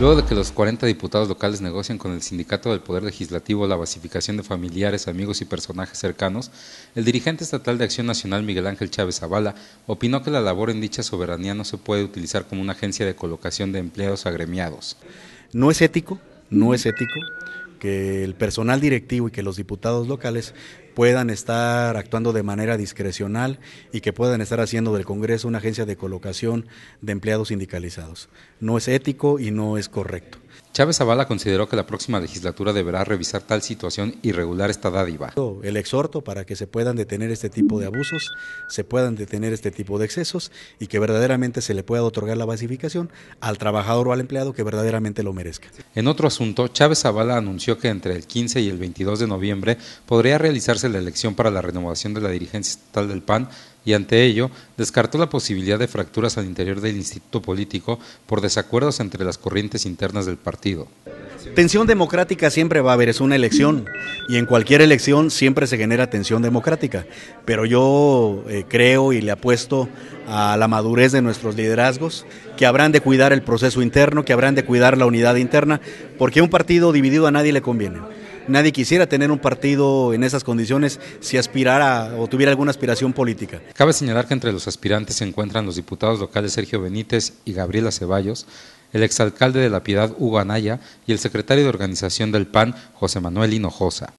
Luego de que los 40 diputados locales negocian con el Sindicato del Poder Legislativo la basificación de familiares, amigos y personajes cercanos, el dirigente estatal de Acción Nacional Miguel Ángel Chávez Zavala opinó que la labor en dicha soberanía no se puede utilizar como una agencia de colocación de empleados agremiados. No es ético, no es ético que el personal directivo y que los diputados locales puedan estar actuando de manera discrecional y que puedan estar haciendo del Congreso una agencia de colocación de empleados sindicalizados. No es ético y no es correcto. Chávez Zavala consideró que la próxima legislatura deberá revisar tal situación y regular esta dádiva. El exhorto para que se puedan detener este tipo de abusos, se puedan detener este tipo de excesos y que verdaderamente se le pueda otorgar la basificación al trabajador o al empleado que verdaderamente lo merezca. En otro asunto, Chávez Zavala anunció que entre el 15 y el 22 de noviembre podría realizar la elección para la renovación de la dirigencia estatal del PAN y ante ello descartó la posibilidad de fracturas al interior del instituto político por desacuerdos entre las corrientes internas del partido. Tensión democrática siempre va a haber, es una elección y en cualquier elección siempre se genera tensión democrática, pero yo eh, creo y le apuesto a la madurez de nuestros liderazgos, que habrán de cuidar el proceso interno, que habrán de cuidar la unidad interna, porque un partido dividido a nadie le conviene nadie quisiera tener un partido en esas condiciones si aspirara o tuviera alguna aspiración política. Cabe señalar que entre los aspirantes se encuentran los diputados locales Sergio Benítez y Gabriela Ceballos, el exalcalde de La Piedad Hugo Anaya y el secretario de organización del PAN José Manuel Hinojosa.